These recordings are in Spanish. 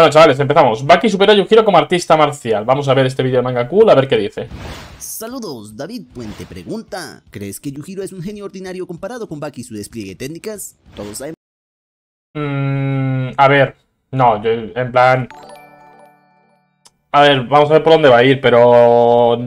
Bueno, chavales, empezamos. Baki supera a Yujiro como artista marcial. Vamos a ver este vídeo de manga cool, a ver qué dice. Saludos, David Puente pregunta. ¿Crees que Yujiro es un genio ordinario comparado con Baki y su despliegue de técnicas? Todos sabemos... Mm, a ver, no, yo, en plan... A ver, vamos a ver por dónde va a ir, pero...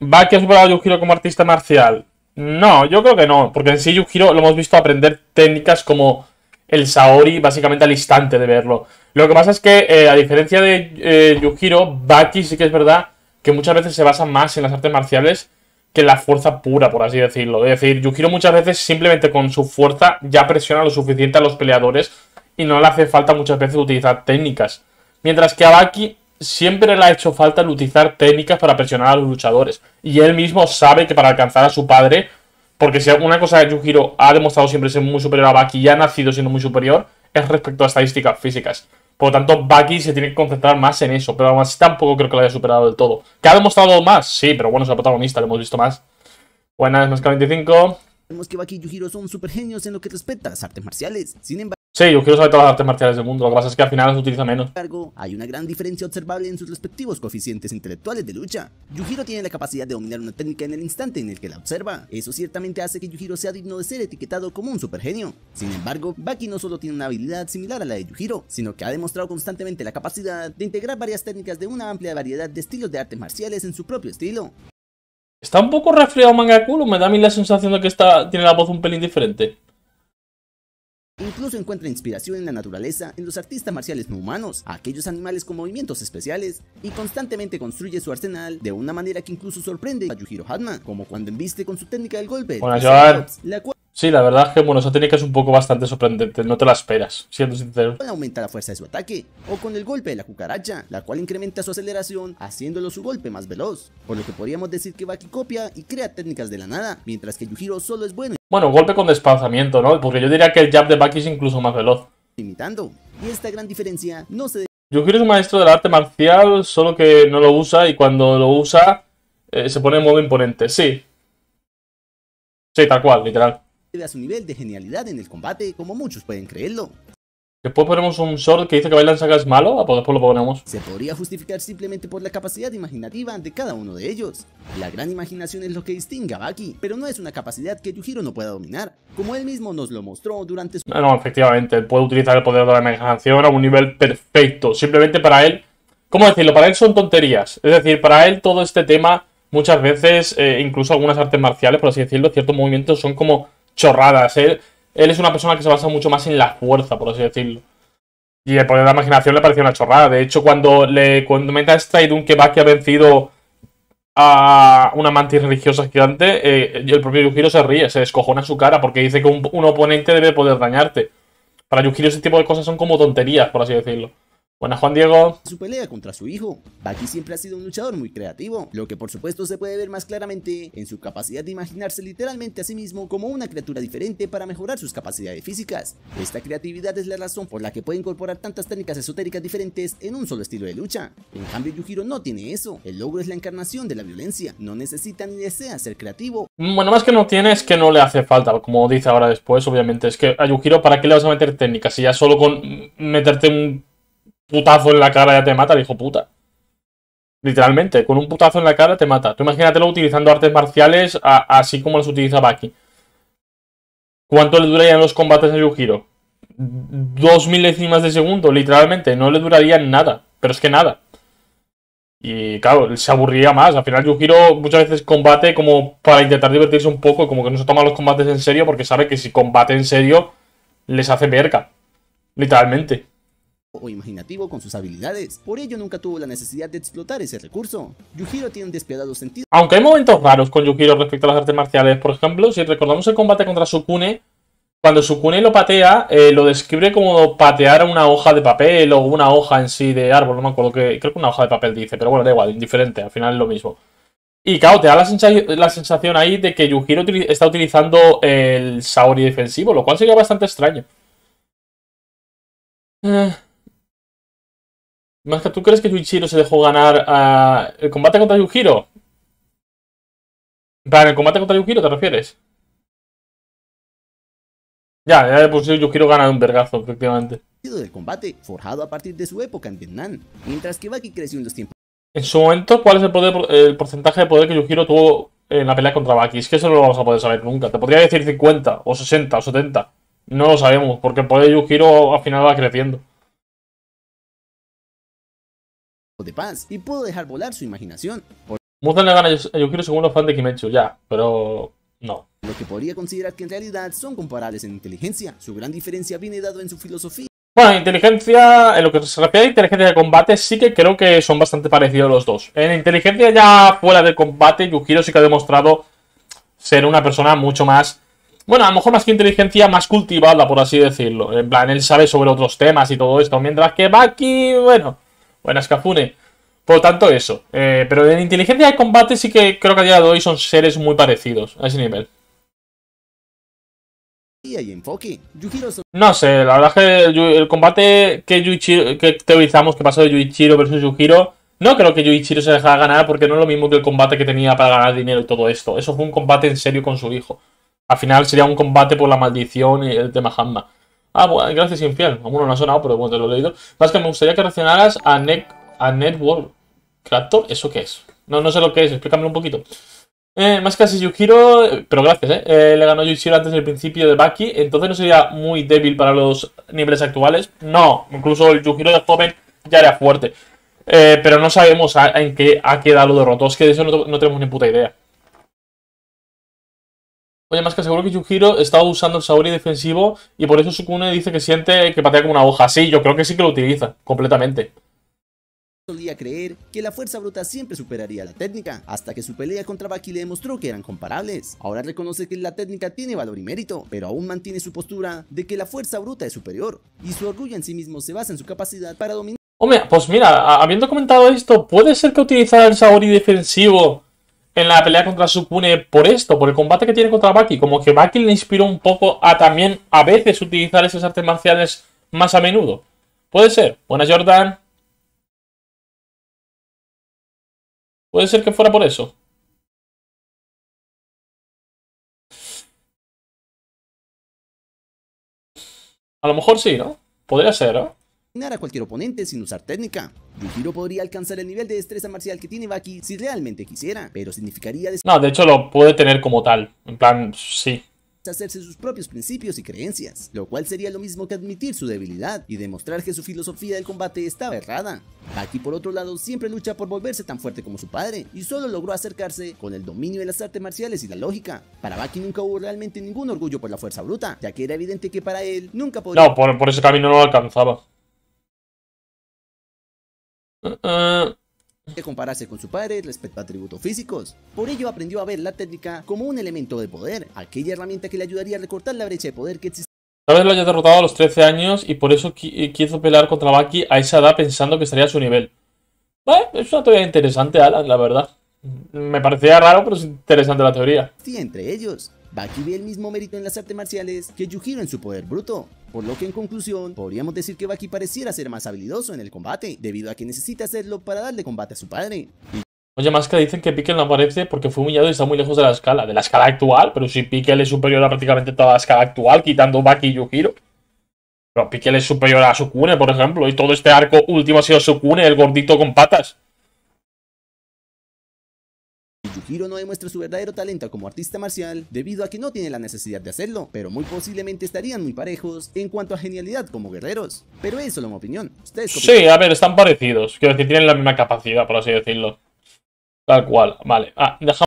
¿Baki ha superado a Yujiro como artista marcial? No, yo creo que no, porque en sí Yujiro lo hemos visto aprender técnicas como el Saori básicamente al instante de verlo. Lo que pasa es que, eh, a diferencia de eh, Yujiro, Baki sí que es verdad que muchas veces se basa más en las artes marciales que en la fuerza pura, por así decirlo. Es decir, Yujiro muchas veces simplemente con su fuerza ya presiona lo suficiente a los peleadores y no le hace falta muchas veces utilizar técnicas. Mientras que a Baki siempre le ha hecho falta el utilizar técnicas para presionar a los luchadores. Y él mismo sabe que para alcanzar a su padre porque si alguna cosa Yujiro ha demostrado siempre ser muy superior a Baki y ha nacido siendo muy superior, es respecto a estadísticas físicas. Por lo tanto, Baki se tiene que concentrar más en eso, pero aún así tampoco creo que lo haya superado del todo. ¿Que ha demostrado más? Sí, pero bueno, es el protagonista, lo hemos visto más. Buenas, más que 25. Vemos y Yujiro son super en lo que respecta a las artes marciales. Sin embargo, Sí, yo sabe todas las artes marciales del mundo, lo que es que al final las utiliza menos. Hay una gran diferencia observable en sus respectivos coeficientes intelectuales de lucha. Yujiro tiene la capacidad de dominar una técnica en el instante en el que la observa. Eso ciertamente hace que Yujiro sea digno de ser etiquetado como un supergenio. Sin embargo, Baki no solo tiene una habilidad similar a la de Yujiro, sino que ha demostrado constantemente la capacidad de integrar varias técnicas de una amplia variedad de estilos de artes marciales en su propio estilo. Está un poco resfriado Mangakulo, me da a mí la sensación de que está, tiene la voz un pelín diferente. Incluso encuentra inspiración en la naturaleza, en los artistas marciales no humanos, aquellos animales con movimientos especiales, y constantemente construye su arsenal de una manera que incluso sorprende a Yujiro como cuando embiste con su técnica del golpe, Sí, la verdad es que bueno, esa técnica es un poco bastante sorprendente, no te la esperas, siendo sincero. Aumenta la fuerza de su ataque, o con el golpe de la cucaracha, la cual incrementa su aceleración, haciéndolo su golpe más veloz, por lo que podríamos decir que Baki copia y crea técnicas de la nada, mientras que Yujiro solo es bueno. Bueno, golpe con desplazamiento, ¿no? Porque yo diría que el jab de Baki es incluso más veloz. Imitando, y esta gran diferencia no se... Yujiro es un maestro del arte marcial, solo que no lo usa y cuando lo usa eh, se pone en modo imponente, sí. Sí, tal cual, literal. A su nivel de genialidad en el combate, como muchos pueden creerlo. Después ponemos un short que dice que Bailan Saga es malo, ah, pues después lo ponemos. Se podría justificar simplemente por la capacidad imaginativa de cada uno de ellos. La gran imaginación es lo que distingue a Baki, pero no es una capacidad que Yujiro no pueda dominar, como él mismo nos lo mostró durante su... No, efectivamente, puede utilizar el poder de la imaginación a un nivel perfecto, simplemente para él... ¿Cómo decirlo? Para él son tonterías. Es decir, para él todo este tema, muchas veces, eh, incluso algunas artes marciales, por así decirlo, ciertos movimientos son como chorradas. Él, es una persona que se basa mucho más en la fuerza, por así decirlo. Y el poder de la imaginación le pareció una chorrada. De hecho, cuando le comenta a un que que ha vencido a una mantis religiosa gigante, eh, el propio Yujiro se ríe, se descojona su cara porque dice que un, un oponente debe poder dañarte. Para Yujiro ese tipo de cosas son como tonterías, por así decirlo. Buenas Juan Diego. su pelea contra su hijo, Baki siempre ha sido un luchador muy creativo, lo que por supuesto se puede ver más claramente en su capacidad de imaginarse literalmente a sí mismo como una criatura diferente para mejorar sus capacidades físicas. Esta creatividad es la razón por la que puede incorporar tantas técnicas esotéricas diferentes en un solo estilo de lucha. En cambio Yujiro no tiene eso, el logro es la encarnación de la violencia, no necesita ni desea ser creativo. Mm, bueno, más que no tiene es que no le hace falta, como dice ahora después, obviamente, es que a Yujiro para qué le vas a meter técnicas si ya solo con meterte un putazo en la cara ya te mata le dijo puta. Literalmente, con un putazo en la cara te mata. Tú imagínatelo utilizando artes marciales así como las utilizaba aquí. ¿Cuánto le durarían los combates a Yujiro? Dos mil décimas de segundo, literalmente. No le duraría nada. Pero es que nada. Y claro, se aburría más. Al final Yujiro muchas veces combate como para intentar divertirse un poco. Como que no se toma los combates en serio porque sabe que si combate en serio les hace verga. Literalmente o imaginativo con sus habilidades, por ello nunca tuvo la necesidad de explotar ese recurso. Yujiro tiene un despiadado sentido. Aunque hay momentos raros con Yujiro respecto a las artes marciales, por ejemplo, si recordamos el combate contra Sukune, cuando Sukune lo patea, eh, lo describe como patear una hoja de papel o una hoja en sí de árbol, no me acuerdo que. Creo que una hoja de papel dice, pero bueno, da igual, indiferente, al final es lo mismo. Y claro, te da la, sensación, ahí de que Yujiro está utilizando el Saori defensivo, lo cual sería bastante extraño. Eh, que ¿tú crees que Yujiro se dejó ganar el combate contra Yujiro? ¿Para el combate contra Yujiro te refieres? Ya, ya de por Yujiro gana un vergazo, efectivamente. combate forjado a partir de su época en Vietnam, mientras que creció tiempos. En su momento, ¿cuál es el, poder, el porcentaje de poder que Yujiro tuvo en la pelea contra Baki? Es que eso no lo vamos a poder saber nunca. Te podría decir 50, o 60, o 70. No lo sabemos, porque el poder de Yujiro al final va creciendo. de paz y puedo dejar volar su imaginación. le gana a según los fans de Kimetsu, ya, pero no. Lo que podría considerar que en realidad son comparables en inteligencia. Su gran diferencia viene dado en su filosofía. Bueno, inteligencia, en lo que se refiere a inteligencia de combate, sí que creo que son bastante parecidos los dos. En inteligencia ya fuera de combate, Yujiro sí que ha demostrado ser una persona mucho más... Bueno, a lo mejor más que inteligencia, más cultivada, por así decirlo. En plan, él sabe sobre otros temas y todo esto. Mientras que Baki, bueno, Buenas, Kafune. Por tanto, eso. Eh, pero en inteligencia de combate sí que creo que a día de hoy son seres muy parecidos a ese nivel. No sé, la verdad es que el, combate que, Yuichiro, que teorizamos que pasó de Yuichiro versus Yujiro, no creo que Yuichiro se dejara ganar porque no es lo mismo que el combate que tenía para ganar dinero y todo esto. Eso fue un combate en serio con su hijo. Al final sería un combate por la maldición y el tema Hanma Ah, bueno, gracias infiel. Bueno, no ha sonado, pero bueno, te lo he leído. Más que me gustaría que reaccionaras a, a Network ¿Eso qué es? No, no sé lo que es, explícamelo un poquito. Eh, más que así Yujiro, pero gracias, eh. eh le ganó Yujiro antes del principio de Baki, entonces no sería muy débil para los niveles actuales. No, incluso el Yujiro de joven ya era fuerte. Eh, pero no sabemos en qué ha quedado derrotado, es que de eso no tenemos ni puta idea. Oye, más que seguro que Yujiro estaba usando el Saori defensivo y por eso Sukune dice que siente que patea como una hoja. Sí, yo creo que sí que lo utiliza, completamente. Solía creer que la fuerza bruta siempre superaría la técnica, hasta que su pelea contra Baki le demostró que eran comparables. Ahora reconoce que la técnica tiene valor y mérito, pero aún mantiene su postura de que la fuerza bruta es superior, y su orgullo en sí mismo se basa en su capacidad para dominar. Hombre, pues mira, habiendo comentado esto, puede ser que utilizara el Saori defensivo en la pelea contra Sukune por esto, por el combate que tiene contra Baki. Como que Baki le inspiró un poco a también a veces utilizar esas artes marciales más a menudo. Puede ser. Buenas, Jordan. Puede ser que fuera por eso. A lo mejor sí, ¿no? Podría ser, ¿no? a cualquier oponente sin usar técnica. Yujiro podría alcanzar el nivel de destreza marcial que tiene Baki si realmente quisiera, pero significaría... No, de hecho lo puede tener como tal, en plan, sí hacerse sus propios principios y creencias, lo cual sería lo mismo que admitir su debilidad y demostrar que su filosofía del combate estaba errada. Baki por otro lado siempre lucha por volverse tan fuerte como su padre y solo logró acercarse con el dominio de las artes marciales y la lógica. Para Baki nunca hubo realmente ningún orgullo por la fuerza bruta, ya que era evidente que para él nunca podía... No, por, por ese camino no lo alcanzaba. Uh uh-uh. De compararse con su padre respecto a atributos físicos. Por ello aprendió a ver la técnica como un elemento de poder, aquella herramienta que le ayudaría a recortar la brecha de poder que existe. Tal vez lo haya derrotado a los 13 años y por eso eh, quiso pelear contra Baki a esa edad pensando que estaría a su nivel. Vale, es una teoría interesante, Alan, la verdad. Me parecía raro, pero es interesante la teoría. Sí, entre ellos, Baki ve el mismo mérito en las artes marciales que Yujiro en su poder bruto, por lo que en conclusión, podríamos decir que Baki pareciera ser más habilidoso en el combate, debido a que necesita hacerlo para darle combate a su padre. Oye, más que dicen que Pickle no aparece porque fue humillado y está muy lejos de la escala, de la escala actual, pero si Pickle es superior a prácticamente toda la escala actual, quitando Baki y Yujiro. Pero Pickle es superior a Sukune, por ejemplo, y todo este arco último ha sido Sukune, el gordito con patas. Hiro no demuestra su verdadero talento como artista marcial debido a que no tiene la necesidad de hacerlo, pero muy posiblemente estarían muy parejos en cuanto a genialidad como guerreros. Pero eso es mi opinión. sí, a ver, están parecidos. Quiero decir, tienen la misma capacidad, por así decirlo. Tal cual, vale. Ah, dejamos.